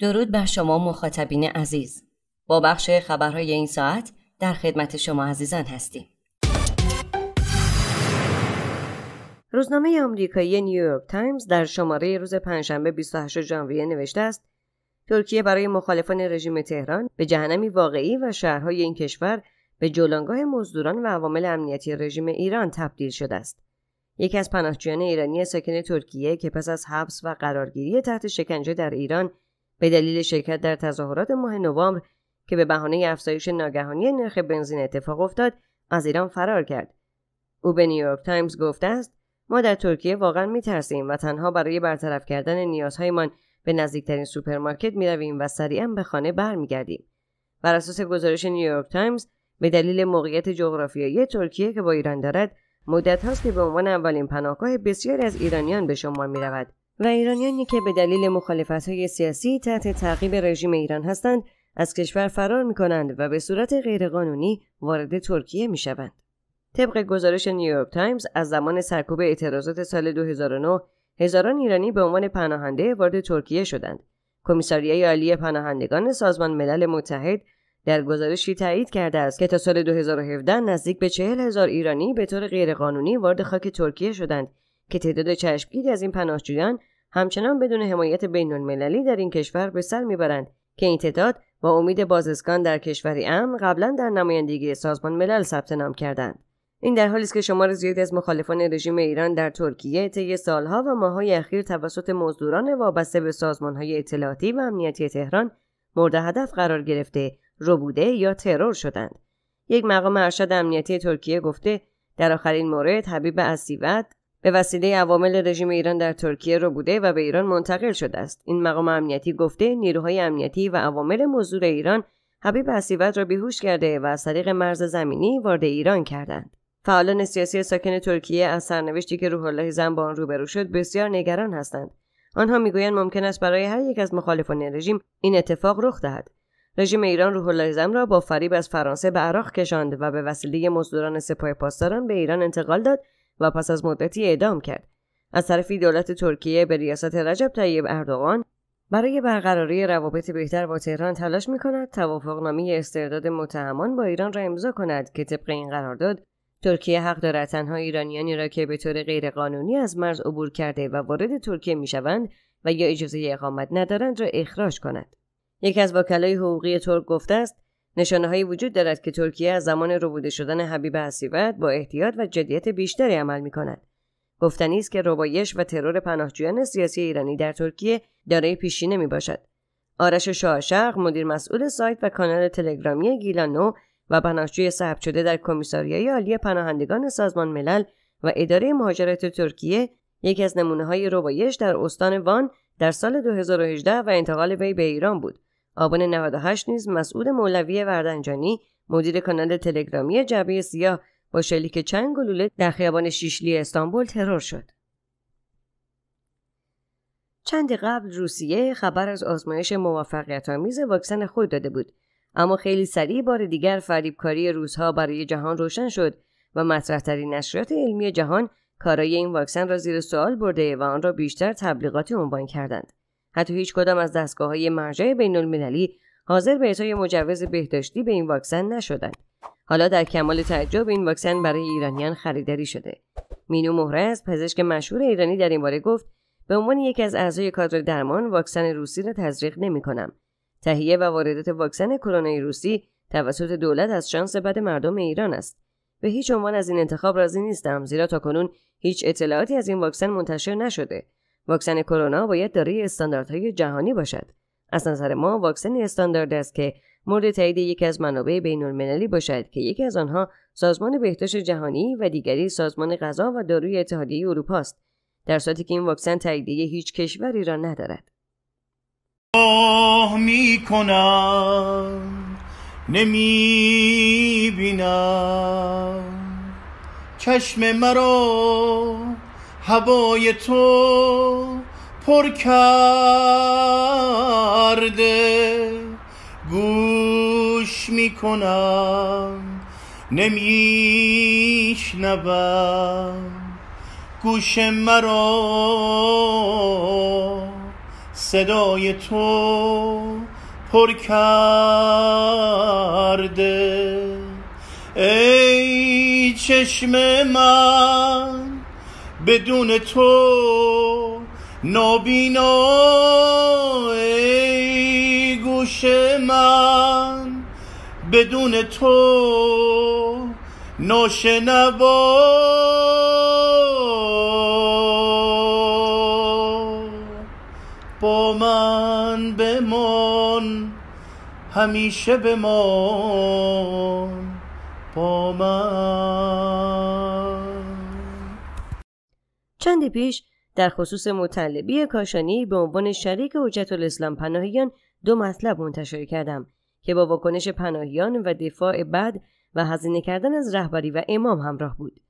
درود بر شما مخاطبین عزیز با بخش خبرهای این ساعت در خدمت شما عزیزان هستیم روزنامه آمریکایی نیویورک تایمز در شماره روز پنجشنبه 28 ژانویه نوشته است ترکیه برای مخالفان رژیم تهران به جهنمی واقعی و شهرهای این کشور به جولانگاه مزدوران و عوامل امنیتی رژیم ایران تبدیل شده است یکی از پناهجویان ایرانی ساکن ترکیه که پس از حبس و قرارگیری تحت شکنجه در ایران به دلیل شرکت در تظاهرات ماه نوامبر که به بهانه افزایش ناگهانی نرخ بنزین اتفاق افتاد از ایران فرار کرد او به نیویورک تایمز گفته است ما در ترکیه واقعا میترسیم و تنها برای برطرف کردن نیازهایمان به نزدیکترین سوپرمارکت رویم و سریعا به خانه برمیگردیم بر اساس گزارش نیویورک تایمز به دلیل موقعیت جغرافیایی ترکیه که با ایران دارد مدت هاست که به عنوان اولین پناهگاه بسیاری از ایرانیان به شما می و ایرانیانی که به دلیل مخالفت های سیاسی تحت تعقیب رژیم ایران هستند از کشور فرار می کنند و به صورت غیرقانونی وارد ترکیه می شوند. طبق گزارش نیویورک تایمز از زمان سرکوب اعتراضات سال 2009 هزاران ایرانی به عنوان پناهنده وارد ترکیه شدند. کمیساریای عالی پناهندگان سازمان ملل متحد در گزارشی تایید کرده است که تا سال 2017 نزدیک به 40 هزار ایرانی به طور غیرقانونی وارد خاک ترکیه شدند که تعداد چشمگیری از این پناهجویان همچنان بدون حمایت بین المللی در این کشور به سر میبرند که این تعداد با امید بازسکان در کشوری امن قبلا در نمایندگی سازمان ملل ثبت نام کردند این در حالی است که شمار زیادی از مخالفان رژیم ایران در ترکیه طی سالها و ماهای اخیر توسط مزدوران وابسته به سازمانهای اطلاعاتی و امنیتی تهران مورد هدف قرار گرفته ربوده یا ترور شدند یک مقام ارشد امنیتی ترکیه گفته در آخرین مورد حبیب اسیوت به وسیله عوامل رژیم ایران در ترکیه رو بوده و به ایران منتقل شده است این مقام امنیتی گفته نیروهای امنیتی و عوامل مزدور ایران حبیب اسیوت را بیهوش کرده و از طریق مرز زمینی وارد ایران کردند فعالان سیاسی ساکن ترکیه از سرنوشتی که روح الله زن با آن روبرو شد بسیار نگران هستند آنها میگویند ممکن است برای هر یک از مخالفان رژیم این اتفاق رخ دهد رژیم ایران روح الله زم را با فریب از فرانسه به عراق کشاند و به وسیله مزدوران سپاه پاسداران به ایران انتقال داد و پس از مدتی اعدام کرد از طرفی دولت ترکیه به ریاست رجب طیب اردوغان برای برقراری روابط بهتر با تهران تلاش می کند توافقنامه استرداد متهمان با ایران را امضا کند که طبق این قرارداد ترکیه حق دارد تنها ایرانیانی را که به طور غیرقانونی از مرز عبور کرده و وارد ترکیه شوند و یا اجازه اقامت ندارند را اخراج کند یکی از وکلای حقوقی ترک گفته است نشانه وجود دارد که ترکیه از زمان روبوده شدن حبیب اسیوت با احتیاط و جدیت بیشتری عمل می کند. گفتنی است که ربایش و ترور پناهجویان سیاسی ایرانی در ترکیه دارای پیشینه می باشد. آرش شاهشرق مدیر مسئول سایت و کانال تلگرامی گیلانو و پناهجوی ثبت شده در کمیساریای عالی پناهندگان سازمان ملل و اداره مهاجرت ترکیه یکی از نمونه های ربایش در استان وان در سال 2018 و انتقال وی به ایران بود آبان 98 نیز مسعود مولوی وردنجانی مدیر کانال تلگرامی جبه سیاه با شلیک چند گلوله در خیابان شیشلی استانبول ترور شد. چند قبل روسیه خبر از آزمایش موفقیت آمیز واکسن خود داده بود اما خیلی سریع بار دیگر فریبکاری روزها برای جهان روشن شد و مطرحترین نشریات علمی جهان کارای این واکسن را زیر سوال برده و آن را بیشتر تبلیغاتی عنوان کردند حتی هیچ کدام از دستگاه های مرجع بین المللی حاضر به اعطای مجوز بهداشتی به این واکسن نشدند حالا در کمال تعجب این واکسن برای ایرانیان خریداری شده مینو مهرز پزشک مشهور ایرانی در این باره گفت به عنوان یکی از اعضای کادر درمان واکسن روسی را تزریق نمی کنم. تهیه و واردات واکسن کرونا روسی توسط دولت از شانس بد مردم ایران است. به هیچ عنوان از این انتخاب راضی نیستم زیرا تا کنون هیچ اطلاعاتی از این واکسن منتشر نشده. واکسن کرونا باید دارای استانداردهای جهانی باشد از نظر ما واکسن استاندارد است که مورد تایید یکی از منابع بین باشد که یکی از آنها سازمان بهداشت جهانی و دیگری سازمان غذا و داروی اتحادیه اروپا است در صورتی که این واکسن تاییدیه هیچ کشوری را ندارد آه می نمی چشم مرا هوای تو پر کرده گوش میکنم نمیشنوم گوش مرا صدای تو پر کرده ای چشم من بدون تو نابینا ای گوش من بدون تو ناشنوا با من بمان همیشه بمان با من چند پیش در خصوص مطلبی کاشانی به عنوان شریک حجت الاسلام پناهیان دو مطلب منتشر کردم که با واکنش پناهیان و دفاع بعد و هزینه کردن از رهبری و امام همراه بود.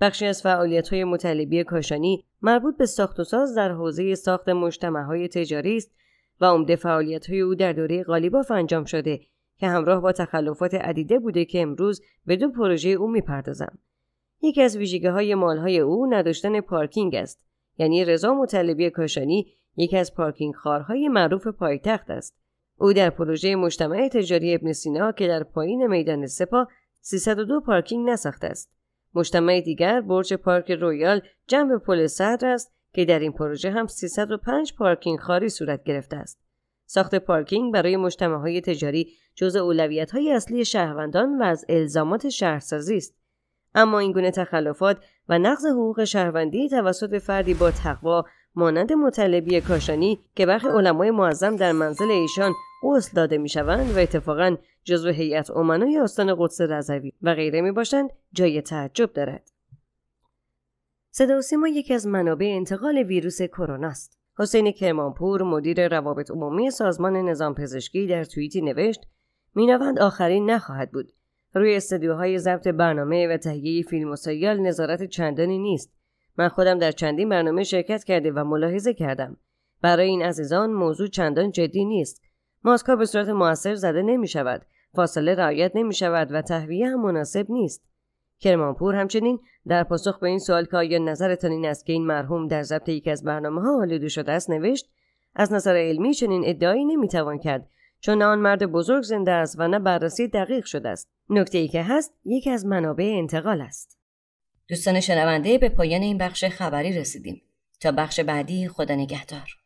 بخشی از فعالیت های مطلبی کاشانی مربوط به ساخت و ساز در حوزه ساخت مجتمع های تجاری است و عمده فعالیت های او در دوره قالیباف انجام شده که همراه با تخلفات عدیده بوده که امروز به دو پروژه او میپردازم. یکی از ویژگه های های او نداشتن پارکینگ است یعنی رضا مطلبی کاشانی یکی از پارکینگ خارهای معروف پایتخت است او در پروژه مجتمع تجاری ابن سینا که در پایین میدان سپا 302 پارکینگ نساخته است مجتمع دیگر برج پارک رویال جنب پل صدر است که در این پروژه هم 305 پارکینگ خاری صورت گرفته است ساخت پارکینگ برای مجتمع های تجاری جز اولویت های اصلی شهروندان و از الزامات شهرسازی است اما این گونه تخلفات و نقض حقوق شهروندی توسط فردی با تقوا مانند مطلبی کاشانی که برخی علمای معظم در منزل ایشان غسل داده میشوند و اتفاقا جزو هیئت امنای آستان قدس رضوی و غیره می باشند جای تعجب دارد صدا و یکی از منابع انتقال ویروس کرونا است حسین کرمانپور مدیر روابط عمومی سازمان نظام پزشکی در توییتی نوشت مینوند آخرین نخواهد بود روی استدیوهای ضبط برنامه و تهیه فیلم و سریال نظارت چندانی نیست من خودم در چندین برنامه شرکت کرده و ملاحظه کردم برای این عزیزان موضوع چندان جدی نیست ماسکا به صورت موثر زده نمی شود فاصله رعایت نمی شود و تهویه هم مناسب نیست کرمانپور همچنین در پاسخ به این سوال که آیا نظرتان این است که این مرحوم در ضبط یکی از برنامه ها آلوده شده است نوشت از نظر علمی چنین ادعایی نمیتوان کرد چون آن مرد بزرگ زنده است و نه بررسی دقیق شده است نکته ای که هست یکی از منابع انتقال است دوستان شنونده به پایان این بخش خبری رسیدیم تا بخش بعدی خدا نگهدار